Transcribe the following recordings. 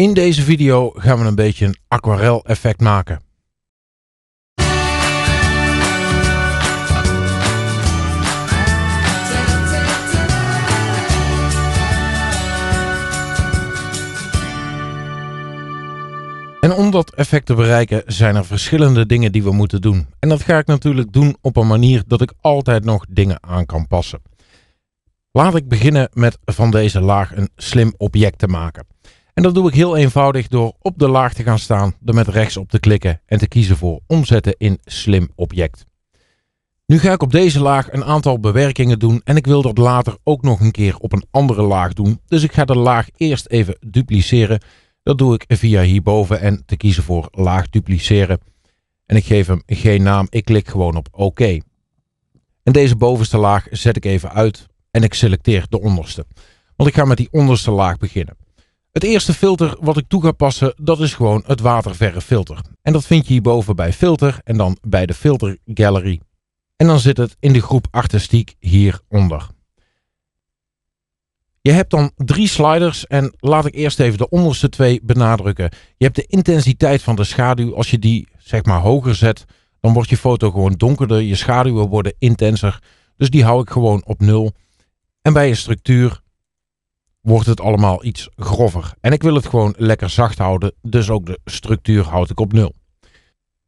In deze video gaan we een beetje een aquarel effect maken. En om dat effect te bereiken zijn er verschillende dingen die we moeten doen. En dat ga ik natuurlijk doen op een manier dat ik altijd nog dingen aan kan passen. Laat ik beginnen met van deze laag een slim object te maken. En dat doe ik heel eenvoudig door op de laag te gaan staan, er met rechts op te klikken en te kiezen voor omzetten in slim object. Nu ga ik op deze laag een aantal bewerkingen doen en ik wil dat later ook nog een keer op een andere laag doen. Dus ik ga de laag eerst even dupliceren. Dat doe ik via hierboven en te kiezen voor laag dupliceren. En ik geef hem geen naam, ik klik gewoon op OK. En deze bovenste laag zet ik even uit en ik selecteer de onderste. Want ik ga met die onderste laag beginnen. Het eerste filter wat ik toe ga passen, dat is gewoon het waterverre filter, En dat vind je hierboven bij filter en dan bij de filter gallery. En dan zit het in de groep artistiek hieronder. Je hebt dan drie sliders en laat ik eerst even de onderste twee benadrukken. Je hebt de intensiteit van de schaduw. Als je die zeg maar hoger zet, dan wordt je foto gewoon donkerder. Je schaduwen worden intenser. Dus die hou ik gewoon op nul. En bij je structuur wordt het allemaal iets grover. En ik wil het gewoon lekker zacht houden, dus ook de structuur houd ik op nul.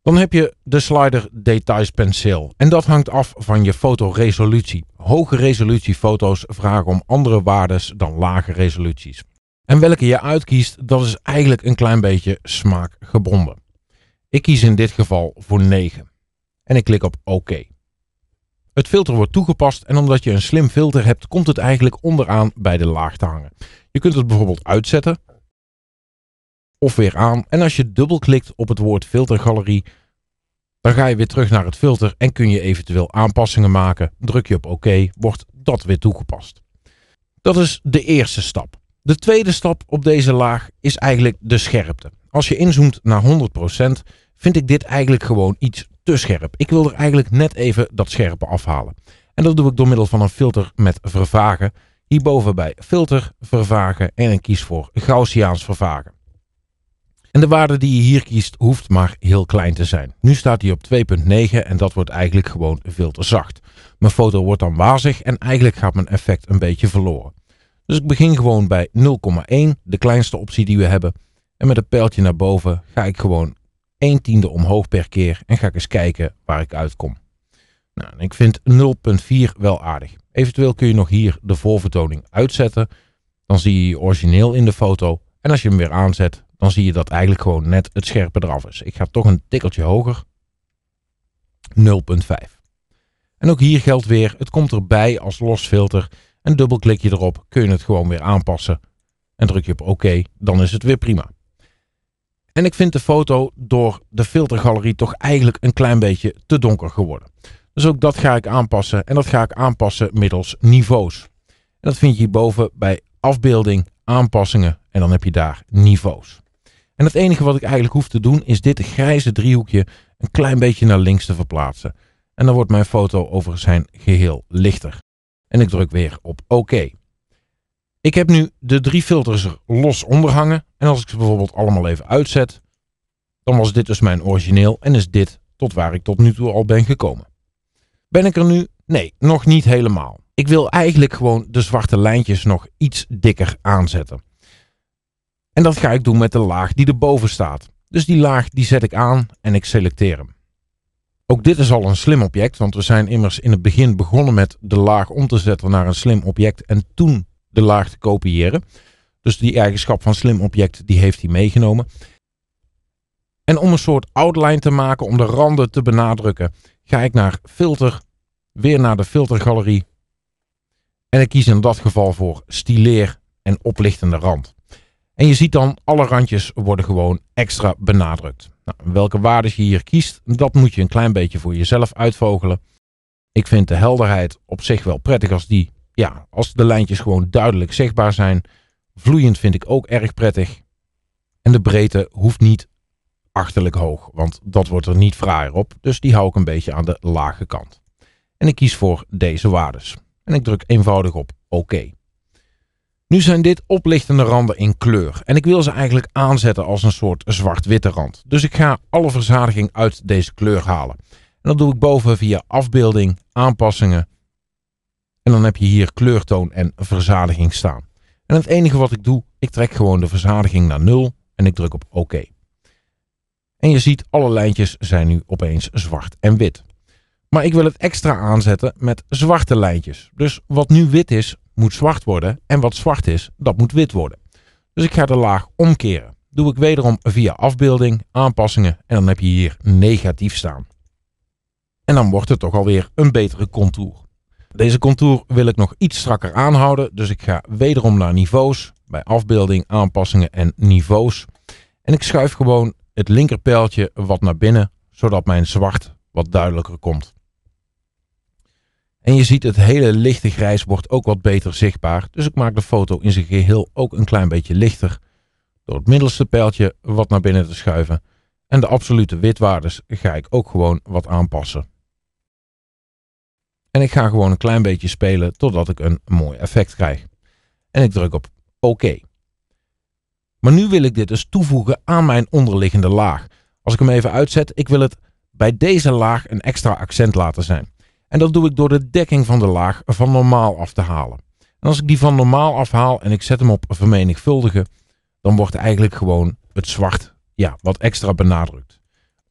Dan heb je de slider details penseel. En dat hangt af van je fotoresolutie. Hoge resolutiefoto's vragen om andere waardes dan lage resoluties. En welke je uitkiest, dat is eigenlijk een klein beetje smaakgebonden. Ik kies in dit geval voor 9. En ik klik op OK. Het filter wordt toegepast en omdat je een slim filter hebt, komt het eigenlijk onderaan bij de laag te hangen. Je kunt het bijvoorbeeld uitzetten of weer aan. En als je dubbelklikt op het woord filtergalerie, dan ga je weer terug naar het filter en kun je eventueel aanpassingen maken. Druk je op oké, OK, wordt dat weer toegepast. Dat is de eerste stap. De tweede stap op deze laag is eigenlijk de scherpte. Als je inzoomt naar 100%, vind ik dit eigenlijk gewoon iets te scherp. Ik wil er eigenlijk net even dat scherpe afhalen. En dat doe ik door middel van een filter met vervagen. Hierboven bij filter, vervagen en ik kies voor Gaussiaans vervagen. En de waarde die je hier kiest hoeft maar heel klein te zijn. Nu staat hij op 2.9 en dat wordt eigenlijk gewoon veel te zacht. Mijn foto wordt dan wazig en eigenlijk gaat mijn effect een beetje verloren. Dus ik begin gewoon bij 0,1, de kleinste optie die we hebben. En met een pijltje naar boven ga ik gewoon 1 tiende omhoog per keer en ga ik eens kijken waar ik uitkom. Nou, ik vind 0.4 wel aardig. Eventueel kun je nog hier de voorvertoning uitzetten. Dan zie je je origineel in de foto. En als je hem weer aanzet, dan zie je dat eigenlijk gewoon net het scherpe eraf is. Ik ga toch een tikkeltje hoger. 0.5. En ook hier geldt weer, het komt erbij als los filter. En dubbelklik je erop, kun je het gewoon weer aanpassen. En druk je op oké, dan is het weer prima. En ik vind de foto door de filtergalerie toch eigenlijk een klein beetje te donker geworden. Dus ook dat ga ik aanpassen. En dat ga ik aanpassen middels niveaus. En dat vind je hierboven bij afbeelding, aanpassingen. En dan heb je daar niveaus. En het enige wat ik eigenlijk hoef te doen is dit grijze driehoekje een klein beetje naar links te verplaatsen. En dan wordt mijn foto over zijn geheel lichter. En ik druk weer op oké. OK. Ik heb nu de drie filters los onderhangen. En als ik ze bijvoorbeeld allemaal even uitzet, dan was dit dus mijn origineel en is dit tot waar ik tot nu toe al ben gekomen. Ben ik er nu? Nee, nog niet helemaal. Ik wil eigenlijk gewoon de zwarte lijntjes nog iets dikker aanzetten. En dat ga ik doen met de laag die erboven staat. Dus die laag die zet ik aan en ik selecteer hem. Ook dit is al een slim object, want we zijn immers in het begin begonnen met de laag om te zetten naar een slim object en toen de laag te kopiëren. Dus die eigenschap van slim object die heeft hij meegenomen. En om een soort outline te maken, om de randen te benadrukken, ga ik naar filter, weer naar de filtergalerie. En ik kies in dat geval voor stileer en oplichtende rand. En je ziet dan, alle randjes worden gewoon extra benadrukt. Nou, welke waarden je hier kiest, dat moet je een klein beetje voor jezelf uitvogelen. Ik vind de helderheid op zich wel prettig als die ja, als de lijntjes gewoon duidelijk zichtbaar zijn. Vloeiend vind ik ook erg prettig. En de breedte hoeft niet achterlijk hoog, want dat wordt er niet fraaier op. Dus die hou ik een beetje aan de lage kant. En ik kies voor deze waardes. En ik druk eenvoudig op OK. Nu zijn dit oplichtende randen in kleur. En ik wil ze eigenlijk aanzetten als een soort zwart-witte rand. Dus ik ga alle verzadiging uit deze kleur halen. En dat doe ik boven via afbeelding, aanpassingen en dan heb je hier kleurtoon en verzadiging staan. En het enige wat ik doe, ik trek gewoon de verzadiging naar 0 en ik druk op OK. En je ziet alle lijntjes zijn nu opeens zwart en wit. Maar ik wil het extra aanzetten met zwarte lijntjes. Dus wat nu wit is, moet zwart worden. En wat zwart is, dat moet wit worden. Dus ik ga de laag omkeren. Doe ik wederom via afbeelding, aanpassingen en dan heb je hier negatief staan. En dan wordt het toch alweer een betere contour. Deze contour wil ik nog iets strakker aanhouden, dus ik ga wederom naar niveaus, bij afbeelding, aanpassingen en niveaus. En ik schuif gewoon het linkerpijltje wat naar binnen, zodat mijn zwart wat duidelijker komt. En je ziet het hele lichte grijs wordt ook wat beter zichtbaar, dus ik maak de foto in zijn geheel ook een klein beetje lichter door het middelste pijltje wat naar binnen te schuiven. En de absolute witwaardes ga ik ook gewoon wat aanpassen. En ik ga gewoon een klein beetje spelen totdat ik een mooi effect krijg. En ik druk op oké. OK. Maar nu wil ik dit dus toevoegen aan mijn onderliggende laag. Als ik hem even uitzet, ik wil het bij deze laag een extra accent laten zijn. En dat doe ik door de dekking van de laag van normaal af te halen. En als ik die van normaal afhaal en ik zet hem op vermenigvuldigen, dan wordt eigenlijk gewoon het zwart ja, wat extra benadrukt.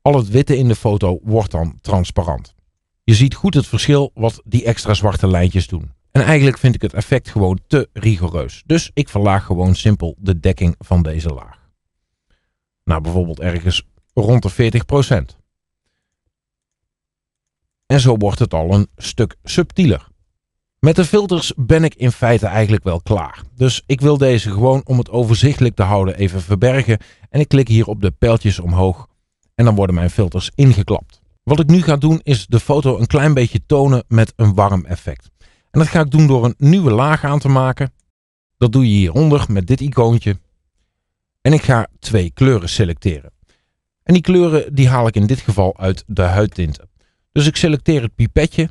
Al het witte in de foto wordt dan transparant. Je ziet goed het verschil wat die extra zwarte lijntjes doen. En eigenlijk vind ik het effect gewoon te rigoureus. Dus ik verlaag gewoon simpel de dekking van deze laag. Nou, bijvoorbeeld ergens rond de 40%. En zo wordt het al een stuk subtieler. Met de filters ben ik in feite eigenlijk wel klaar. Dus ik wil deze gewoon om het overzichtelijk te houden even verbergen. En ik klik hier op de pijltjes omhoog. En dan worden mijn filters ingeklapt. Wat ik nu ga doen is de foto een klein beetje tonen met een warm effect. En dat ga ik doen door een nieuwe laag aan te maken. Dat doe je hieronder met dit icoontje. En ik ga twee kleuren selecteren. En die kleuren die haal ik in dit geval uit de huidtinten. Dus ik selecteer het pipetje.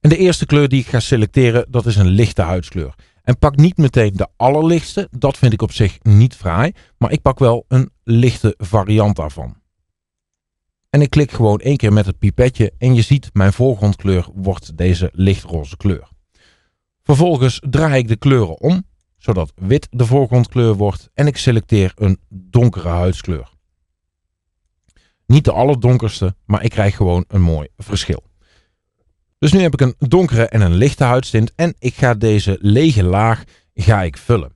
En de eerste kleur die ik ga selecteren, dat is een lichte huidskleur. En pak niet meteen de allerlichtste, dat vind ik op zich niet fraai. Maar ik pak wel een lichte variant daarvan. En ik klik gewoon één keer met het pipetje en je ziet mijn voorgrondkleur wordt deze lichtroze kleur. Vervolgens draai ik de kleuren om, zodat wit de voorgrondkleur wordt en ik selecteer een donkere huidskleur. Niet de allerdonkerste, maar ik krijg gewoon een mooi verschil. Dus nu heb ik een donkere en een lichte huidstint en ik ga deze lege laag ga ik vullen.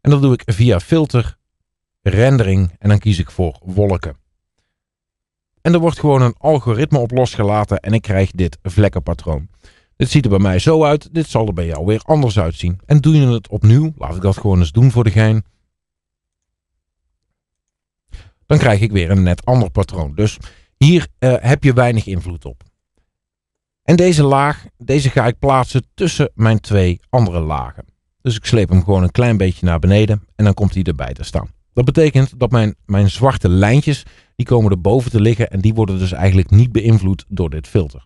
En dat doe ik via filter, rendering en dan kies ik voor wolken. En er wordt gewoon een algoritme op losgelaten en ik krijg dit vlekkenpatroon. Dit ziet er bij mij zo uit, dit zal er bij jou weer anders uitzien. En doe je het opnieuw, laat ik dat gewoon eens doen voor de gein. Dan krijg ik weer een net ander patroon. Dus hier eh, heb je weinig invloed op. En deze laag, deze ga ik plaatsen tussen mijn twee andere lagen. Dus ik sleep hem gewoon een klein beetje naar beneden en dan komt hij erbij te staan. Dat betekent dat mijn, mijn zwarte lijntjes, die komen erboven te liggen en die worden dus eigenlijk niet beïnvloed door dit filter.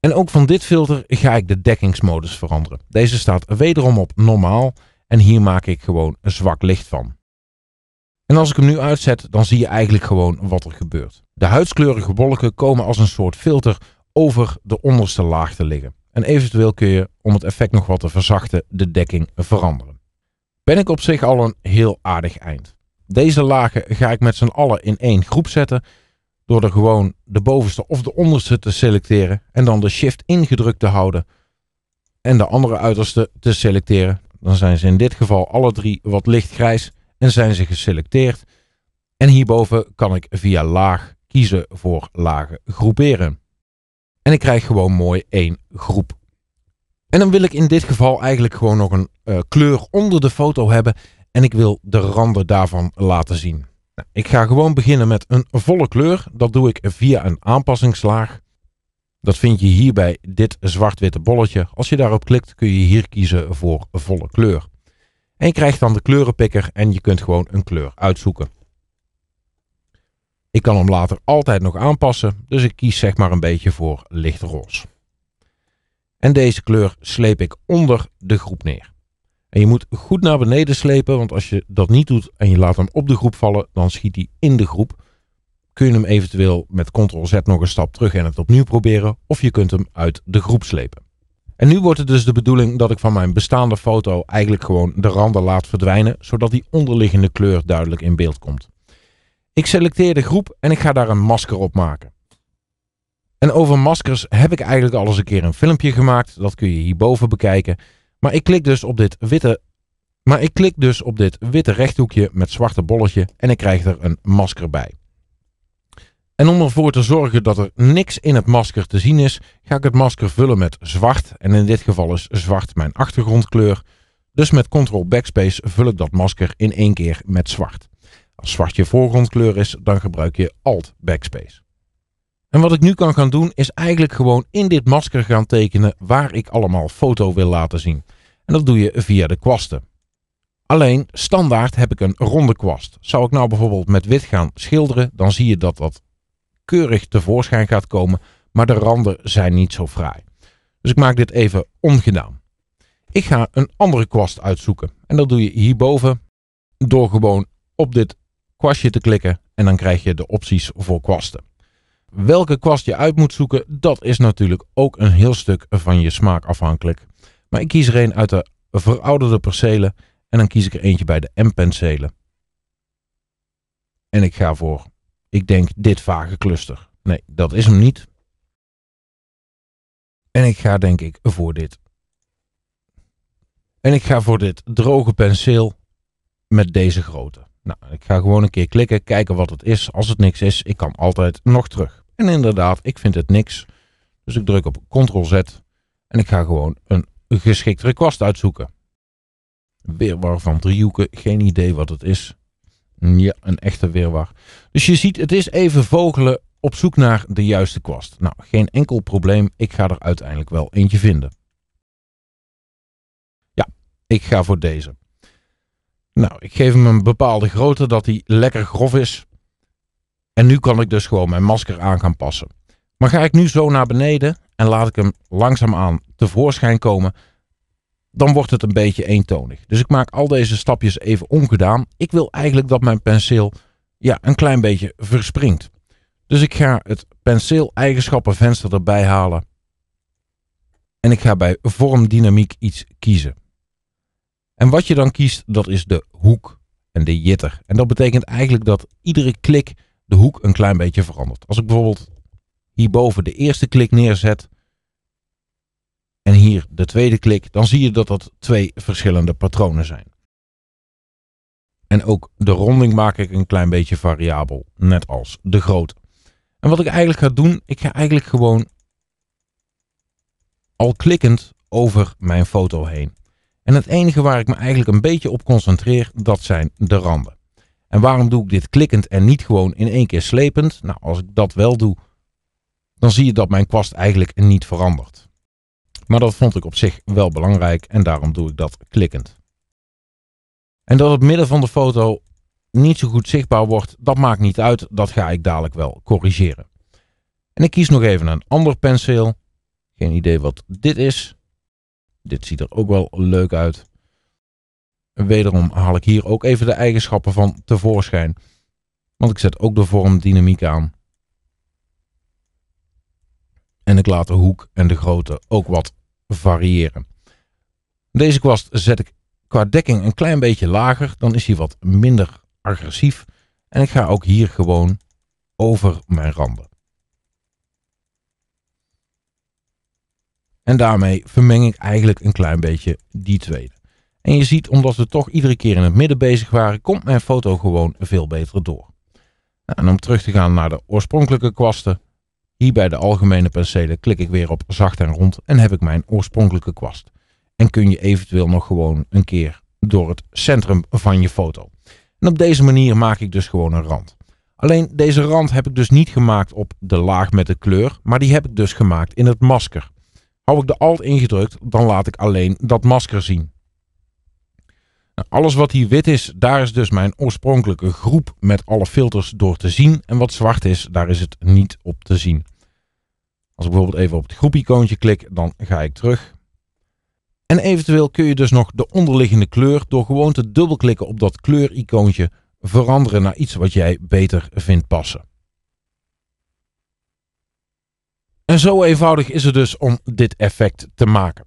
En ook van dit filter ga ik de dekkingsmodus veranderen. Deze staat wederom op normaal en hier maak ik gewoon een zwak licht van. En als ik hem nu uitzet, dan zie je eigenlijk gewoon wat er gebeurt. De huidskleurige wolken komen als een soort filter over de onderste laag te liggen. En eventueel kun je, om het effect nog wat te verzachten, de dekking veranderen. Ben ik op zich al een heel aardig eind. Deze lagen ga ik met z'n allen in één groep zetten door er gewoon de bovenste of de onderste te selecteren en dan de shift ingedrukt te houden en de andere uiterste te selecteren. Dan zijn ze in dit geval alle drie wat lichtgrijs en zijn ze geselecteerd. En hierboven kan ik via laag kiezen voor lagen groeperen. En ik krijg gewoon mooi één groep. En dan wil ik in dit geval eigenlijk gewoon nog een eh, kleur onder de foto hebben en ik wil de randen daarvan laten zien. Nou, ik ga gewoon beginnen met een volle kleur. Dat doe ik via een aanpassingslaag. Dat vind je hier bij dit zwart-witte bolletje. Als je daarop klikt kun je hier kiezen voor volle kleur. En je krijgt dan de kleurenpikker en je kunt gewoon een kleur uitzoeken. Ik kan hem later altijd nog aanpassen, dus ik kies zeg maar een beetje voor lichtroze. En deze kleur sleep ik onder de groep neer. En je moet goed naar beneden slepen, want als je dat niet doet en je laat hem op de groep vallen, dan schiet hij in de groep. Kun je hem eventueel met Ctrl-Z nog een stap terug en het opnieuw proberen, of je kunt hem uit de groep slepen. En nu wordt het dus de bedoeling dat ik van mijn bestaande foto eigenlijk gewoon de randen laat verdwijnen, zodat die onderliggende kleur duidelijk in beeld komt. Ik selecteer de groep en ik ga daar een masker op maken. En over maskers heb ik eigenlijk al eens een keer een filmpje gemaakt, dat kun je hierboven bekijken. Maar ik klik dus op dit witte maar ik klik dus op dit witte rechthoekje met zwarte bolletje en ik krijg er een masker bij. En om ervoor te zorgen dat er niks in het masker te zien is, ga ik het masker vullen met zwart. En in dit geval is zwart mijn achtergrondkleur. Dus met Ctrl Backspace vul ik dat masker in één keer met zwart. Als zwart je voorgrondkleur is, dan gebruik je Alt Backspace. En wat ik nu kan gaan doen is eigenlijk gewoon in dit masker gaan tekenen waar ik allemaal foto wil laten zien. En dat doe je via de kwasten. Alleen standaard heb ik een ronde kwast. Zou ik nou bijvoorbeeld met wit gaan schilderen, dan zie je dat dat keurig tevoorschijn gaat komen, maar de randen zijn niet zo fraai. Dus ik maak dit even ongedaan. Ik ga een andere kwast uitzoeken. En dat doe je hierboven door gewoon op dit kwastje te klikken en dan krijg je de opties voor kwasten. Welke kwast je uit moet zoeken, dat is natuurlijk ook een heel stuk van je smaak afhankelijk. Maar ik kies er een uit de verouderde percelen en dan kies ik er eentje bij de M-penselen. En ik ga voor, ik denk, dit vage cluster. Nee, dat is hem niet. En ik ga denk ik voor dit. En ik ga voor dit droge penseel met deze grootte. Nou, ik ga gewoon een keer klikken, kijken wat het is. Als het niks is, ik kan altijd nog terug. En inderdaad, ik vind het niks. Dus ik druk op Ctrl-Z en ik ga gewoon een geschiktere kwast uitzoeken. Weerwar van driehoeken, geen idee wat het is. Ja, een echte weerwar. Dus je ziet, het is even vogelen op zoek naar de juiste kwast. Nou, geen enkel probleem. Ik ga er uiteindelijk wel eentje vinden. Ja, ik ga voor deze. Nou, ik geef hem een bepaalde grootte dat hij lekker grof is. En nu kan ik dus gewoon mijn masker aan gaan passen. Maar ga ik nu zo naar beneden en laat ik hem langzaamaan tevoorschijn komen, dan wordt het een beetje eentonig. Dus ik maak al deze stapjes even ongedaan. Ik wil eigenlijk dat mijn penseel ja, een klein beetje verspringt. Dus ik ga het penseel eigenschappen venster erbij halen. En ik ga bij vormdynamiek iets kiezen. En wat je dan kiest, dat is de hoek en de jitter. En dat betekent eigenlijk dat iedere klik de hoek een klein beetje verandert. Als ik bijvoorbeeld hierboven de eerste klik neerzet en hier de tweede klik, dan zie je dat dat twee verschillende patronen zijn. En ook de ronding maak ik een klein beetje variabel, net als de grootte. En wat ik eigenlijk ga doen, ik ga eigenlijk gewoon al klikkend over mijn foto heen. En het enige waar ik me eigenlijk een beetje op concentreer, dat zijn de randen. En waarom doe ik dit klikkend en niet gewoon in één keer slepend? Nou, als ik dat wel doe, dan zie je dat mijn kwast eigenlijk niet verandert. Maar dat vond ik op zich wel belangrijk en daarom doe ik dat klikkend. En dat het midden van de foto niet zo goed zichtbaar wordt, dat maakt niet uit. Dat ga ik dadelijk wel corrigeren. En ik kies nog even een ander penseel. Geen idee wat dit is. Dit ziet er ook wel leuk uit. Wederom haal ik hier ook even de eigenschappen van tevoorschijn. Want ik zet ook de vormdynamiek aan. En ik laat de hoek en de grootte ook wat variëren. Deze kwast zet ik qua dekking een klein beetje lager. Dan is hij wat minder agressief. En ik ga ook hier gewoon over mijn randen. En daarmee vermeng ik eigenlijk een klein beetje die tweede. En je ziet, omdat we toch iedere keer in het midden bezig waren, komt mijn foto gewoon veel beter door. Nou, en om terug te gaan naar de oorspronkelijke kwasten. Hier bij de algemene penselen klik ik weer op zacht en rond en heb ik mijn oorspronkelijke kwast. En kun je eventueel nog gewoon een keer door het centrum van je foto. En op deze manier maak ik dus gewoon een rand. Alleen deze rand heb ik dus niet gemaakt op de laag met de kleur, maar die heb ik dus gemaakt in het masker. Hou ik de alt ingedrukt, dan laat ik alleen dat masker zien alles wat hier wit is, daar is dus mijn oorspronkelijke groep met alle filters door te zien. En wat zwart is, daar is het niet op te zien. Als ik bijvoorbeeld even op het groepicoontje klik, dan ga ik terug. En eventueel kun je dus nog de onderliggende kleur door gewoon te dubbelklikken op dat kleuricoontje veranderen naar iets wat jij beter vindt passen. En zo eenvoudig is het dus om dit effect te maken.